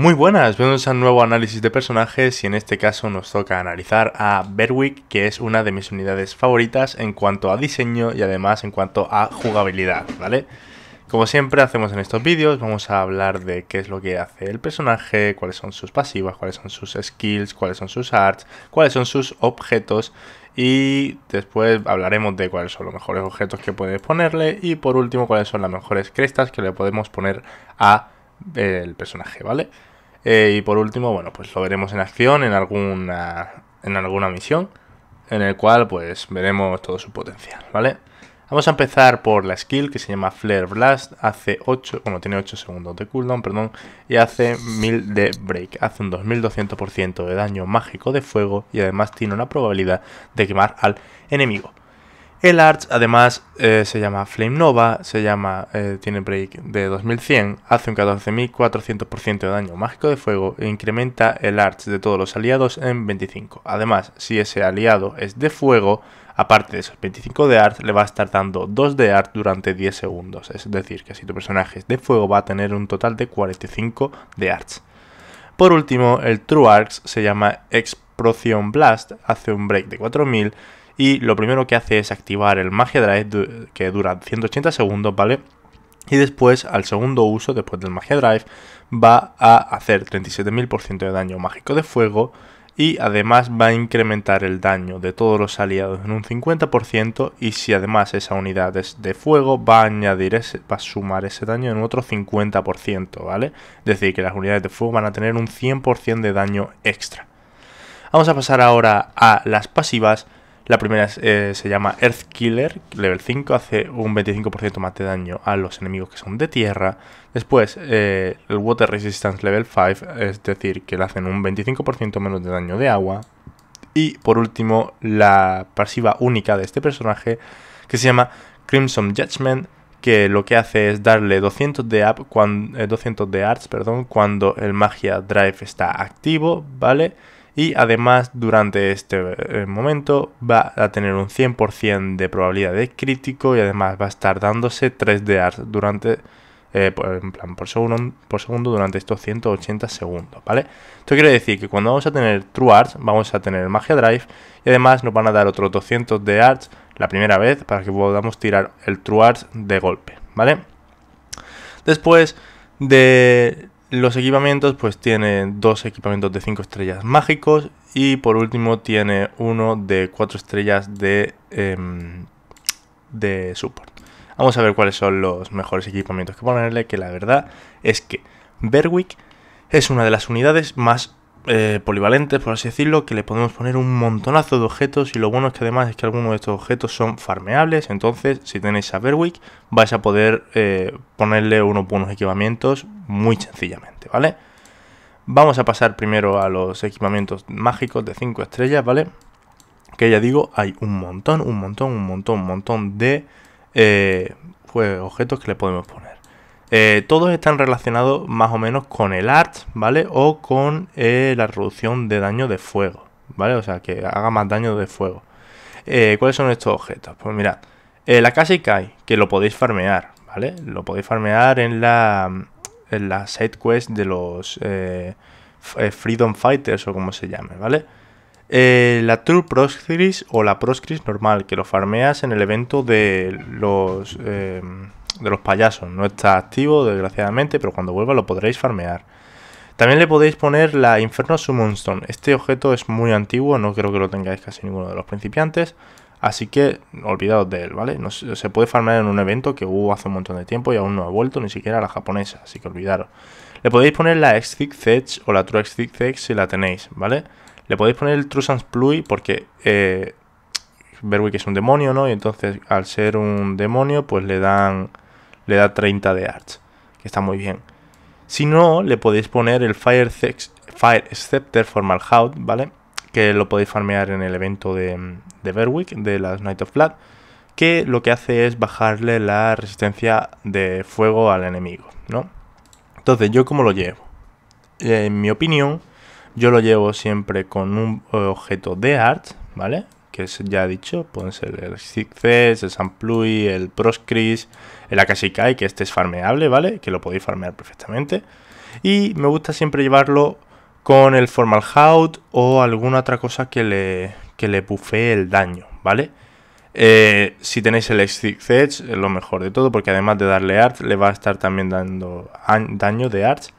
Muy buenas, bienvenidos a un nuevo análisis de personajes y en este caso nos toca analizar a Berwick, que es una de mis unidades favoritas en cuanto a diseño y además en cuanto a jugabilidad, ¿vale? Como siempre hacemos en estos vídeos, vamos a hablar de qué es lo que hace el personaje, cuáles son sus pasivas, cuáles son sus skills, cuáles son sus arts, cuáles son sus objetos y después hablaremos de cuáles son los mejores objetos que puedes ponerle y por último cuáles son las mejores crestas que le podemos poner a eh, el personaje, ¿vale? Eh, y por último, bueno, pues lo veremos en acción en alguna, en alguna misión, en el cual pues veremos todo su potencial, ¿vale? Vamos a empezar por la skill que se llama Flare Blast, hace 8, bueno, tiene 8 segundos de cooldown, perdón, y hace 1000 de break, hace un 2200% de daño mágico de fuego y además tiene una probabilidad de quemar al enemigo. El Arch además eh, se llama Flame Nova, se llama, eh, tiene break de 2100, hace un 14.400% de daño mágico de fuego e incrementa el Arch de todos los aliados en 25. Además, si ese aliado es de fuego, aparte de esos 25 de Arch, le va a estar dando 2 de Arch durante 10 segundos. Es decir, que si tu personaje es de fuego va a tener un total de 45 de Arch. Por último, el True Arch se llama Explosión Blast, hace un break de 4000 y lo primero que hace es activar el Magia Drive que dura 180 segundos, ¿vale? Y después, al segundo uso, después del Magia Drive, va a hacer 37.000% de daño mágico de fuego y además va a incrementar el daño de todos los aliados en un 50% y si además esa unidad es de fuego va a añadir ese, va sumar ese daño en otro 50%, ¿vale? Es decir, que las unidades de fuego van a tener un 100% de daño extra. Vamos a pasar ahora a las pasivas la primera eh, se llama Earth Killer, level 5, hace un 25% más de daño a los enemigos que son de tierra. Después, eh, el Water Resistance level 5, es decir, que le hacen un 25% menos de daño de agua. Y por último, la pasiva única de este personaje, que se llama Crimson Judgment, que lo que hace es darle 200 de, 200 eh, de arts perdón, cuando el magia drive está activo, ¿vale? vale y además durante este eh, momento va a tener un 100% de probabilidad de crítico y además va a estar dándose 3 arts durante eh, en plan, por segundo, por segundo durante estos 180 segundos, ¿vale? Esto quiere decir que cuando vamos a tener True Arts, vamos a tener Magia Drive y además nos van a dar otros 200 de Arts la primera vez para que podamos tirar el True Arts de golpe, ¿vale? Después de los equipamientos pues tiene dos equipamientos de 5 estrellas mágicos y por último tiene uno de 4 estrellas de, em, de support. Vamos a ver cuáles son los mejores equipamientos que ponerle, que la verdad es que Berwick es una de las unidades más eh, polivalentes, por así decirlo, que le podemos poner un montonazo de objetos y lo bueno es que además es que algunos de estos objetos son farmeables, entonces si tenéis a Berwick vais a poder eh, ponerle unos buenos equipamientos muy sencillamente, ¿vale? Vamos a pasar primero a los equipamientos mágicos de 5 estrellas, ¿vale? Que ya digo, hay un montón, un montón, un montón, un montón de eh, pues, objetos que le podemos poner. Eh, todos están relacionados más o menos con el art, ¿vale? O con eh, la reducción de daño de fuego, ¿vale? O sea, que haga más daño de fuego. Eh, ¿Cuáles son estos objetos? Pues mirad, la Kai, que lo podéis farmear, ¿vale? Lo podéis farmear en la, en la side quest de los Freedom Fighters o como se llame, ¿vale? la True Proscris o la Proscris normal, que lo farmeas en el evento de los de los payasos no está activo, desgraciadamente, pero cuando vuelva lo podréis farmear. También le podéis poner la Inferno Summonstone. Este objeto es muy antiguo, no creo que lo tengáis casi ninguno de los principiantes. Así que olvidaos de él, ¿vale? No, se puede farmear en un evento que hubo hace un montón de tiempo y aún no ha vuelto ni siquiera la japonesa, así que olvidaros. Le podéis poner la Ex-Thick-Thedge o la True thick si la tenéis, ¿vale? Le podéis poner el True Sans Plui porque Berwick eh, es un demonio, ¿no? Y entonces al ser un demonio pues le dan le da 30 de arts, que está muy bien. Si no, le podéis poner el Fire, Fire Scepter Formal Hout, ¿vale? Que lo podéis farmear en el evento de, de Berwick, de las Night of Blood, que lo que hace es bajarle la resistencia de fuego al enemigo, ¿no? Entonces, ¿yo cómo lo llevo? En mi opinión, yo lo llevo siempre con un objeto de Arch, ¿vale? que ya he dicho, pueden ser el Sixes, el Samplui, el Proscris, el Akashikai, que este es farmeable, ¿vale? Que lo podéis farmear perfectamente. Y me gusta siempre llevarlo con el Formal Hout o alguna otra cosa que le, que le bufee el daño, ¿vale? Eh, si tenéis el Sixes, es lo mejor de todo, porque además de darle art, le va a estar también dando daño de arts.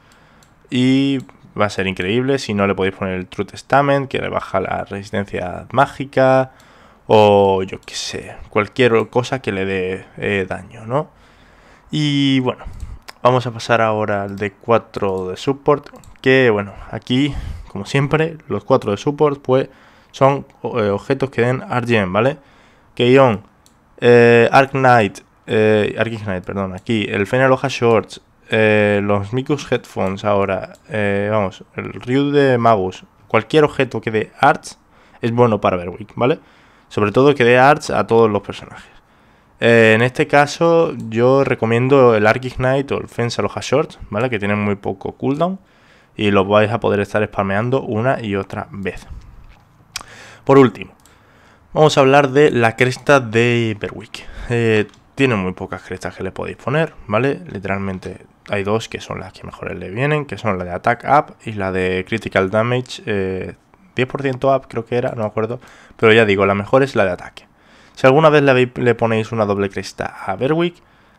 Y va a ser increíble. Si no, le podéis poner el True Testament, que le baja la resistencia mágica, o yo qué sé, cualquier cosa que le dé eh, daño, ¿no? Y bueno, vamos a pasar ahora al de 4 de support, que bueno, aquí, como siempre, los 4 de support, pues son eh, objetos que den Argent, ¿vale? Keion, eh, Arc Knight, eh, Arc Knight, perdón, aquí, el Fenel Shorts, eh, los Mikus Headphones ahora, eh, vamos, el Ryu de Magus, cualquier objeto que dé arts es bueno para Berwick, ¿vale? Sobre todo que dé arts a todos los personajes. Eh, en este caso, yo recomiendo el Arc Knight o el Fence Aloha Short, ¿vale? Que tienen muy poco cooldown y los vais a poder estar spameando una y otra vez. Por último, vamos a hablar de la cresta de Berwick. tiene muy pocas crestas que le podéis poner, ¿vale? Literalmente hay dos que son las que mejores le vienen, que son la de Attack Up y la de Critical Damage 10% eh, Up creo que era, no me acuerdo, pero ya digo, la mejor es la de ataque. Si alguna vez le, le ponéis una doble cresta a Berwick,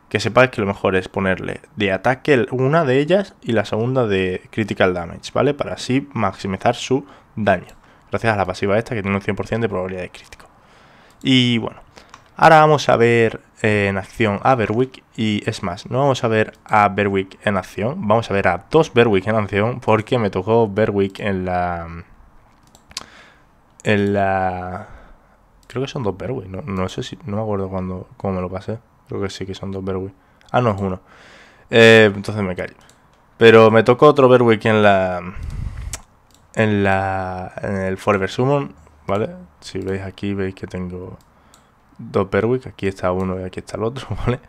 que sepáis que lo mejor es ponerle de ataque una de ellas y la segunda de Critical Damage, ¿vale? Para así maximizar su daño, gracias a la pasiva esta que tiene un 100% de probabilidad de crítico. Y bueno, ahora vamos a ver en acción a Berwick y es más, no vamos a ver a Berwick en acción, vamos a ver a dos Berwick en acción porque me tocó Berwick en la... en la... creo que son dos Berwick, no, sé si, no me acuerdo cuando, cómo me lo pasé, creo que sí que son dos Berwick, ah no es uno, eh, entonces me callo, pero me tocó otro Berwick en la... en la... en el Forever Summon, ¿vale? Si veis aquí veis que tengo dos Berwick, aquí está uno y aquí está el otro, ¿vale?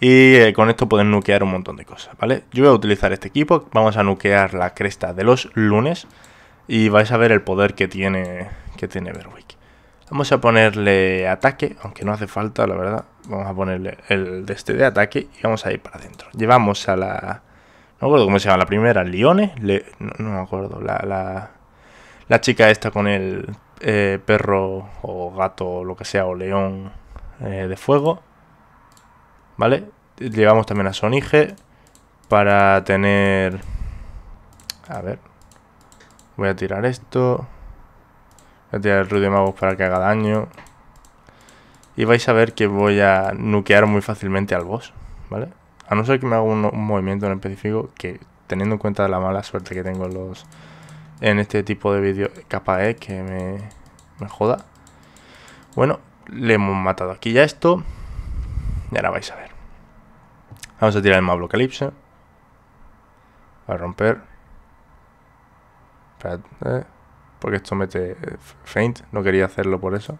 Y eh, con esto pueden nuquear un montón de cosas, ¿vale? Yo voy a utilizar este equipo, vamos a nuquear la cresta de los lunes y vais a ver el poder que tiene, que tiene Berwick. Vamos a ponerle ataque, aunque no hace falta, la verdad. Vamos a ponerle el de este de ataque y vamos a ir para adentro. Llevamos a la... No me acuerdo cómo se llama la primera, Lione. No, me acuerdo. La, la, la chica esta con el eh, perro o gato o lo que sea, o león eh, de fuego. ¿Vale? Llevamos también a Sonige para tener... A ver. Voy a tirar esto. Voy a tirar el ruido de magos para que haga daño. Y vais a ver que voy a nuquear muy fácilmente al boss, ¿vale? A no ser que me haga un, movimiento en específico que, teniendo en cuenta la mala suerte que tengo los en este tipo de vídeo. Capaz es eh, que me, joda. Bueno, le hemos matado aquí ya esto. Y ahora vais a ver. Vamos a tirar el Mablo A romper. Eh, porque esto mete faint. No quería hacerlo por eso.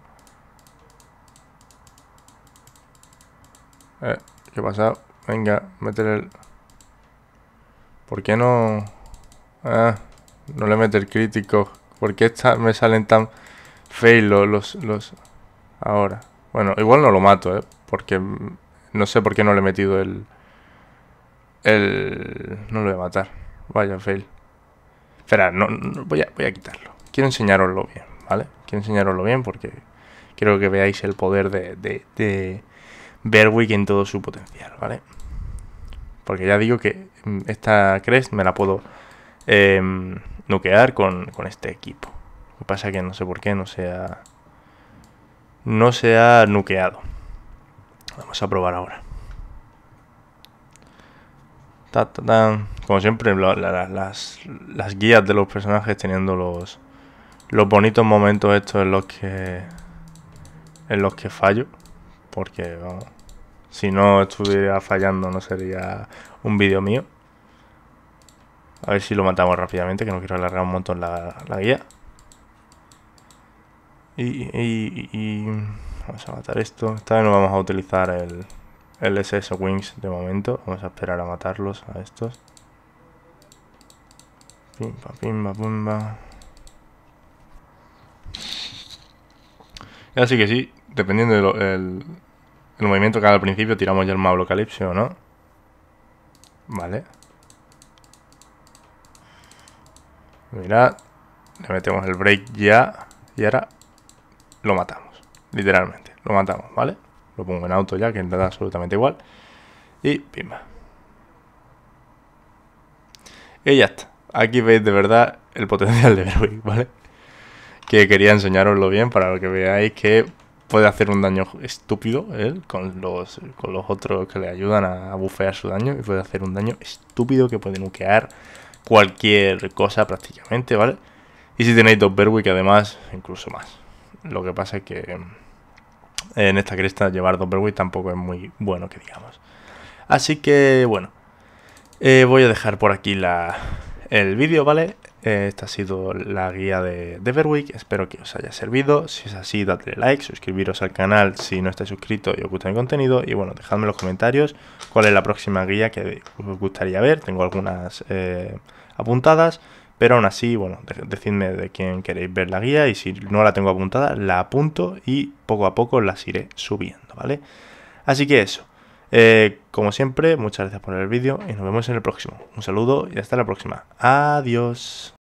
Eh, ¿Qué pasa? Venga, meter el... ¿Por qué no...? Ah, no le mete el crítico. porque esta me salen tan Fail los, los, Ahora. Bueno, igual no lo mato, ¿eh? Porque no sé por qué no le he metido el... El... No lo voy a matar. Vaya fail. Espera, no, voy, a, voy a quitarlo. Quiero enseñaroslo bien, ¿vale? Quiero enseñaroslo bien porque quiero que veáis el poder de, de, de Berwick en todo su potencial, ¿vale? Porque ya digo que mm, esta crest me la puedo... Eh, nuquear con, este equipo. Lo que pasa es que no sé por qué no se ha, no se ha nuqueado. Vamos a probar ahora. Como siempre, las, guías de los personajes teniendo los, los bonitos momentos estos en los que en los que fallo. Porque si no estuviera fallando no sería un vídeo mío. A ver si lo matamos rápidamente, que no quiero alargar un montón la, guía. Y, Vamos a matar esto. Esta vez no vamos a utilizar el, el SS Wings de momento. Vamos a esperar a matarlos, a estos. Pimba, pimba, pumba. Así que sí, dependiendo del movimiento que haga al principio, tiramos ya el Calipso o no. Vale. Mirad, le metemos el break ya y ahora lo matamos, literalmente, lo matamos, ¿vale? Lo pongo en auto ya, que da absolutamente igual. Y pimba. Y ya está. Aquí veis de verdad el potencial de Berwick, ¿vale? Que quería enseñaroslo bien para que veáis que puede hacer un daño estúpido él con los, con los otros que le ayudan a, a bufear su daño y puede hacer un daño estúpido que puede nuquear cualquier cosa prácticamente, ¿vale? Y si tenéis dos Berwick, además, incluso más. Lo que pasa es que en esta cresta llevar dos Berwick tampoco es muy bueno que digamos. Así que, bueno, eh, voy a dejar por aquí el vídeo, ¿vale? Esta ha sido la guía de, Verwick, espero que os haya servido. Si es así, dadle like, suscribiros al canal si no estáis suscrito. y os gusta mi contenido. Y bueno, dejadme en los comentarios cuál es la próxima guía que os gustaría ver. Tengo algunas eh, apuntadas, pero aún así, bueno, decidme de quién queréis ver la guía y si no la tengo apuntada, la apunto y poco a poco las iré subiendo, ¿vale? Así que eso, eh, como siempre, muchas gracias por ver el vídeo y nos vemos en el próximo. Un saludo y hasta la próxima. Adiós.